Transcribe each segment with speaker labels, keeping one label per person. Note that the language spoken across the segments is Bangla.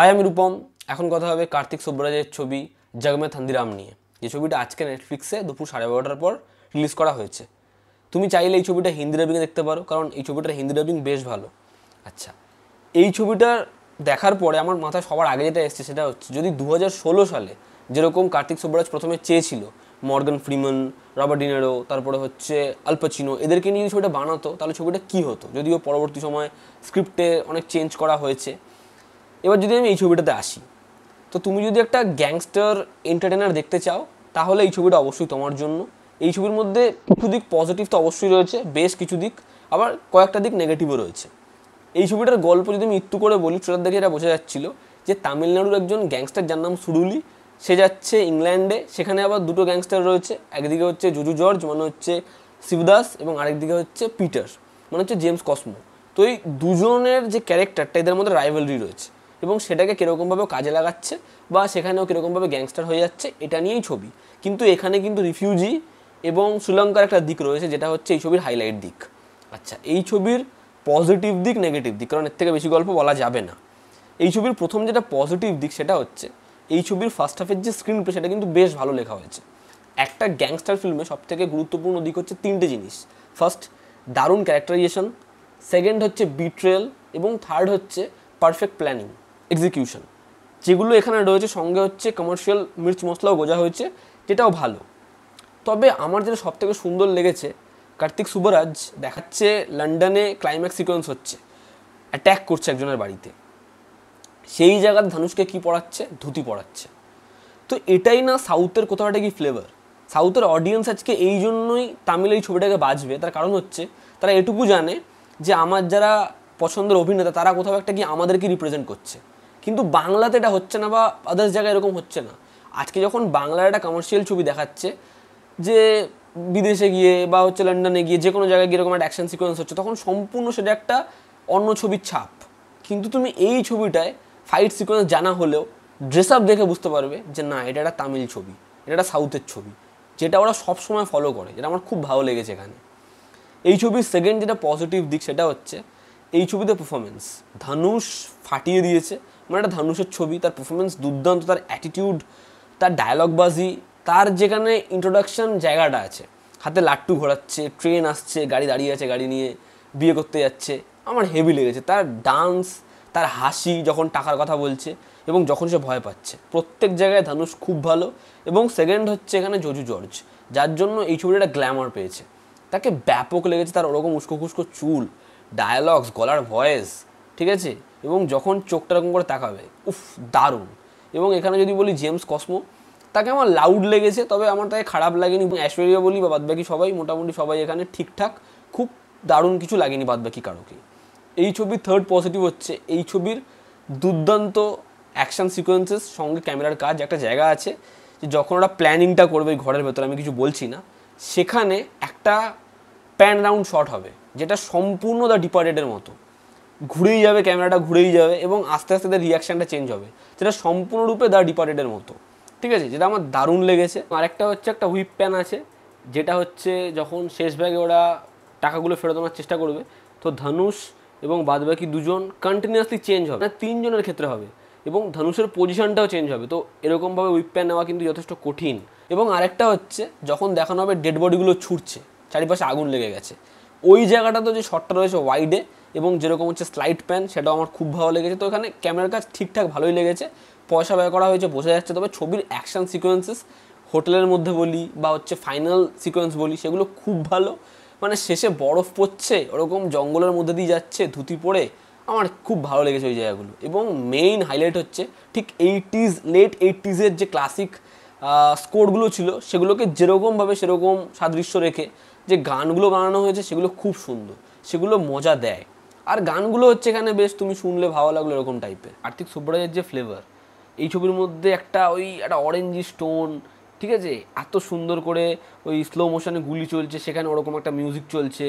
Speaker 1: হাই আমি রূপম এখন কথা হবে কার্তিক সুব্রাজের ছবি জগমে থান্দিরাম নিয়ে যে ছবিটা আজকে নেটফ্লিক্সে দুপুর সাড়ে বারোটার পর রিলিজ করা হয়েছে তুমি চাইলে এই ছবিটা হিন্দি ডাবিংয়ে দেখতে পারো কারণ এই ছবিটার হিন্দি ডাবিং বেশ ভালো আচ্ছা এই ছবিটার দেখার পরে আমার মাথায় সবার আগে যেটা এসছে সেটা হচ্ছে যদি দু ষোলো সালে যেরকম কার্তিক সুব্রাজ প্রথমে চেয়েছিল মর্গান ফ্রিমন রবার ডিনেরো তারপরে হচ্ছে আলপাচিনো এদেরকে নিয়ে ছবিটা বানাতো তাহলে ছবিটা কী হতো যদিও পরবর্তী সময় স্ক্রিপ্টে অনেক চেঞ্জ করা হয়েছে এবার যদি আমি এই ছবিটাতে আসি তো তুমি যদি একটা গ্যাংস্টার এন্টারটেনার দেখতে চাও তাহলে এই ছবিটা অবশ্যই তোমার জন্য এই ছবির মধ্যে কিছু দিক পজিটিভ তো অবশ্যই রয়েছে বেশ কিছু দিক আবার কয়েকটা দিক নেগেটিভও রয়েছে এই ছবিটার গল্প যদি আমি একটু করে বলি ট্রেলার দেখে এটা বোঝা যাচ্ছিল যে তামিলনাড়ুর একজন গ্যাংস্টার যার নাম সুরুলি সে যাচ্ছে ইংল্যান্ডে সেখানে আবার দুটো গ্যাংস্টার রয়েছে একদিকে হচ্ছে জুজু জর্জ মানে হচ্ছে শিবদাস এবং আরেকদিকে হচ্ছে পিটার মানে হচ্ছে জেমস কসমো তো এই দুজনের যে ক্যারেক্টারটা এদের মধ্যে রাইভেলরি রয়েছে এবং সেটাকে কীরকমভাবে কাজে লাগাচ্ছে বা সেখানেও কীরকমভাবে গ্যাংস্টার হয়ে যাচ্ছে এটা নিয়েই ছবি কিন্তু এখানে কিন্তু রিফিউজি এবং শ্রীলঙ্কার একটা দিক রয়েছে যেটা হচ্ছে এই ছবির হাইলাইট দিক আচ্ছা এই ছবির পজিটিভ দিক নেগেটিভ দিক কারণ এর থেকে বেশি গল্প বলা যাবে না এই ছবির প্রথম যেটা পজিটিভ দিক সেটা হচ্ছে এই ছবির ফার্স্ট হাফের যে স্ক্রিন প্লে সেটা কিন্তু বেশ ভালো লেখা হয়েছে একটা গ্যাংস্টার ফিল্মে সবথেকে গুরুত্বপূর্ণ দিক হচ্ছে তিনটে জিনিস ফার্স্ট দারুণ ক্যারেক্টারাইজেশন সেকেন্ড হচ্ছে বিট্রেল এবং থার্ড হচ্ছে পারফেক্ট প্ল্যানিং এক্সিকিউশন যেগুলো এখানে রয়েছে সঙ্গে হচ্ছে কমার্শিয়াল মির্চ মশলাও গোজা হয়েছে যেটাও ভালো তবে আমার যেটা সবথেকে সুন্দর লেগেছে কার্তিক সুবরাজ দেখাচ্ছে লন্ডনে ক্লাইম্যাক্স সিকোয়েন্স হচ্ছে অ্যাট্যাক করছে একজনের বাড়িতে সেই জায়গার ধানুষকে কি পড়াচ্ছে ধুতি পড়াচ্ছে তো এটাই না সাউথের কোথাও একটা কি ফ্লেভার সাউথের অডিয়েন্স আজকে এই জন্যই তামিল এই ছবিটাকে বাঁচবে তার কারণ হচ্ছে তারা এটুকু জানে যে আমার যারা পছন্দের অভিনেতা তারা কোথাও একটা কি আমাদেরকে রিপ্রেজেন্ট করছে কিন্তু বাংলাতে এটা হচ্ছে না বা আদার্স জায়গায় এরকম হচ্ছে না আজকে যখন বাংলার একটা কমার্শিয়াল ছবি দেখাচ্ছে যে বিদেশে গিয়ে বা হচ্ছে লন্ডনে গিয়ে যে কোনো জায়গায় গিয়ে এরকম একটা অ্যাকশন সিকোয়েন্স হচ্ছে তখন সম্পূর্ণ সেটা একটা অন্য ছবির ছাপ কিন্তু তুমি এই ছবিটায় ফাইট সিকোয়েন্স জানা হলেও ড্রেস আপ দেখে বুঝতে পারবে যে না এটা একটা তামিল ছবি এটা একটা সাউথের ছবি যেটা ওরা সবসময় ফলো করে যেটা আমার খুব ভালো লেগেছে এখানে এই ছবির সেকেন্ড যেটা পজিটিভ দিক সেটা হচ্ছে এই ছবিতে পারফরমেন্স ধানুষ ফাটিয়ে দিয়েছে মানে একটা ধানুষের ছবি তার পারফরমেন্স দুর্দান্ত তার অ্যাটিটিউড তার ডায়লগবাজি তার যেখানে ইন্ট্রোডাকশন জায়গাটা আছে হাতে লাট্টু ঘোরাচ্ছে ট্রেন আসছে গাড়ি দাঁড়িয়ে আছে গাড়ি নিয়ে বিয়ে করতে যাচ্ছে আমার হেভি লেগেছে তার ডান্স তার হাসি যখন টাকার কথা বলছে এবং যখন সে ভয় পাচ্ছে প্রত্যেক জায়গায় ধানুষ খুব ভালো এবং সেকেন্ড হচ্ছে এখানে জজু জর্জ যার জন্য এই ছবিটা একটা গ্ল্যামার পেয়েছে তাকে ব্যাপক লেগেছে তার ওরকম উস্কো খুস্কো চুল ডায়ালগস গলার ভয়েস ঠিক আছে এবং যখন চোখটা এরকম করে তাকাবে উফ দারুণ এবং এখানে যদি বলি জেমস কসমো তাকে আমার লাউড লেগেছে তবে আমার তাকে খারাপ লাগেনি অ্যাশ্বরিয়া বলি বা বাদবাকি সবাই মোটামুটি সবাই এখানে ঠিকঠাক খুব দারুণ কিছু লাগেনি বাদবাকি কারোকে এই ছবির থার্ড পজিটিভ হচ্ছে এই ছবির দুর্দান্ত অ্যাকশান সিকোয়েন্সেস সঙ্গে ক্যামেরার কাজ একটা জায়গা আছে যে যখন ওরা প্ল্যানিংটা করবে ঘরের ভেতরে আমি কিছু বলছি না সেখানে একটা প্যান রাউন্ড শট হবে যেটা সম্পূর্ণ দ্য ডিপার্টেডের মতো ঘুরেই যাবে ক্যামেরাটা ঘুরেই যাবে এবং আস্তে আস্তে তার রিয়াকশানটা চেঞ্জ হবে যেটা সম্পূর্ণরূপে দ্য ডিপার্টেডের মতো ঠিক আছে যেটা আমার দারুণ লেগেছে আরেকটা হচ্ছে একটা হুইপ প্যান আছে যেটা হচ্ছে যখন শেষ ব্যাগে ওরা টাকাগুলো ফেরত আনার চেষ্টা করবে তো ধনুষ এবং বাদবাকি দুজন কন্টিনিউয়াসলি চেঞ্জ হবে না মানে তিনজনের ক্ষেত্রে হবে এবং ধনুষের পজিশনটাও চেঞ্জ হবে তো এরকমভাবে উইপ প্যান নেওয়া কিন্তু যথেষ্ট কঠিন এবং আরেকটা হচ্ছে যখন দেখানো হবে ডেড বডিগুলো ছুটছে চারিপাশে আগুন লেগে গেছে ওই জায়গাটা তো যে শটটা রয়েছে ওয়াইডে এবং যেরকম হচ্ছে স্লাইড প্যান সেটাও আমার খুব ভালো লেগেছে তো এখানে ক্যামেরার কাজ ঠিকঠাক ভালোই লেগেছে পয়সা ব্যয় করা হয়েছে বোঝা যাচ্ছে তবে ছবির অ্যাকশান সিকোয়েন্সেস হোটেলের মধ্যে বলি বা হচ্ছে ফাইনাল সিকোয়েন্স বলি সেগুলো খুব ভালো মানে শেষে বরফ পড়ছে ওরকম জঙ্গলের মধ্যে দিয়ে যাচ্ছে ধুতি পরে আমার খুব ভালো লেগেছে ওই জায়গাগুলো এবং মেইন হাইলাইট হচ্ছে ঠিক এইটিজ লেট এইটিজের যে ক্লাসিক স্কোরগুলো ছিল সেগুলোকে যেরকমভাবে সেরকম সাদৃশ্য রেখে যে গানগুলো বানানো হয়েছে সেগুলো খুব সুন্দর সেগুলো মজা দেয় আর গানগুলো হচ্ছে এখানে বেশ তুমি শুনলে ভালো লাগলো এরকম টাইপের আর্থিক সুব্রাজের যে ফ্লেভার এই ছবির মধ্যে একটা ওই একটা অরেঞ্জি স্টোন ঠিক আছে এত সুন্দর করে ওই স্লো মোশনে গুলি চলছে সেখানে ওরকম একটা মিউজিক চলছে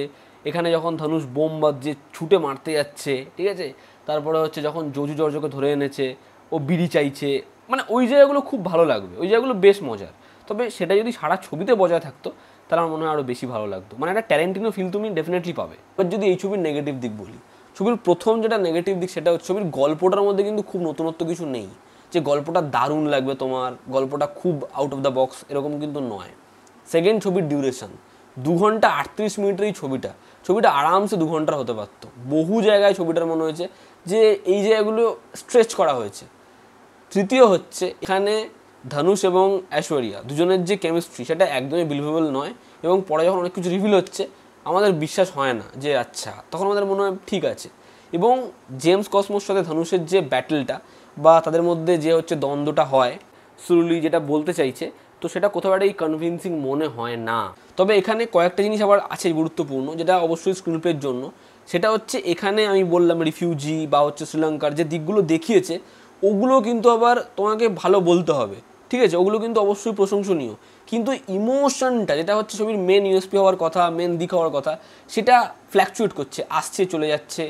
Speaker 1: এখানে যখন ধনুষ বোম বাজছে ছুটে মারতে যাচ্ছে ঠিক আছে তারপরে হচ্ছে যখন জজু জর্জকে ধরে এনেছে ও বিড়ি চাইছে মানে ওই জায়গাগুলো খুব ভালো লাগবে ওই জায়গাগুলো বেশ মজার তবে সেটা যদি সারা ছবিতে বজায় থাকতো তাহলে আমার মনে হয় আরও বেশি ভালো লাগতো মানে একটা ট্যালেন্টিনো ফিল তুমি ডেফিনেটলি পাবে এবার যদি এই ছবির নেগেটিভ দিক বলি ছবির প্রথম যেটা নেগেটিভ দিক সেটা হচ্ছে ছবির গল্পটার মধ্যে কিন্তু খুব নতুনত্ব কিছু নেই যে গল্পটা দারুণ লাগবে তোমার গল্পটা খুব আউট অফ দ্য বক্স এরকম কিন্তু নয় সেকেন্ড ছবির ডিউরেশন দু ঘন্টা আটত্রিশ মিনিটের এই ছবিটা ছবিটা আরামসে দু ঘন্টার হতে পারতো বহু জায়গায় ছবিটার মনে হয়েছে যে এই জায়গাগুলো স্ট্রেচ করা হয়েছে তৃতীয় হচ্ছে এখানে ধনুষ এবং অ্যাশ্বরিয়া দুজনের যে কেমিস্ট্রি সেটা একদমই বিলিভেবল নয় এবং পরে যখন অনেক কিছু রিভিল হচ্ছে আমাদের বিশ্বাস হয় না যে আচ্ছা তখন আমাদের মনে হয় ঠিক আছে এবং জেমস কসমোর সাথে ধনুষের যে ব্যাটেলটা বা তাদের মধ্যে যে হচ্ছে দ্বন্দ্বটা হয় সুরুলি যেটা বলতে চাইছে তো সেটা কোথাও একটা এই কনভিনসিং মনে হয় না তবে এখানে কয়েকটা জিনিস আবার আছে গুরুত্বপূর্ণ যেটা অবশ্যই স্ক্রিনপ্লের জন্য সেটা হচ্ছে এখানে আমি বললাম রিফিউজি বা হচ্ছে শ্রীলঙ্কার যে দিকগুলো দেখিয়েছে ওগুলো কিন্তু আবার তোমাকে ভালো বলতে হবে ঠিক আছে ওগুলো কিন্তু অবশ্যই প্রশংসনীয় কিন্তু ইমোশনটা যেটা হচ্ছে ছবির মেন ইউএসপি হওয়ার কথা মেন দিক হওয়ার কথা সেটা ফ্ল্যাকচুয়েট করছে আসছে চলে যাচ্ছে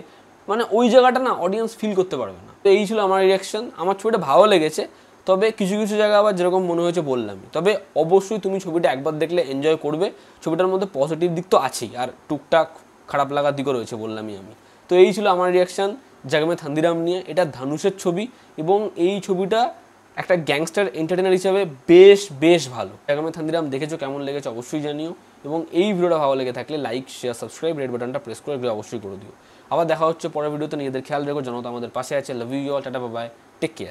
Speaker 1: মানে ওই জায়গাটা না অডিয়েন্স ফিল করতে পারবে না তো এই ছিল আমার রিয়াকশন আমার ছবিটা ভালো লেগেছে তবে কিছু কিছু জায়গা আবার যেরকম মনে হয়েছে বললামই তবে অবশ্যই তুমি ছবিটা একবার দেখলে এনজয় করবে ছবিটার মধ্যে পজিটিভ দিক তো আছেই আর টুকটাক খারাপ লাগার দিকও রয়েছে বললামই আমি তো এই ছিল আমার রিয়াকশান জাগমে থান্দিরাম নিয়ে এটা ধানুষের ছবি এবং এই ছবিটা একটা গ্যাংস্টার এন্টারটেনার হিসাবে বেশ বেশ ভালো আগামী থান্দিরাম দেখেছো কেমন লেগেছে অবশ্যই জানিও এবং এই ভিডিওটা ভালো লেগে থাকলে লাইক শেয়ার সাবস্ক্রাইব রেড বাটনটা প্রেস করে অবশ্যই করে দিও আবার দেখা হচ্ছে পরের ভিডিওতে নিজেদের খেয়াল রেখো জনতা আমাদের পাশে আছে love you all tata bye bye take care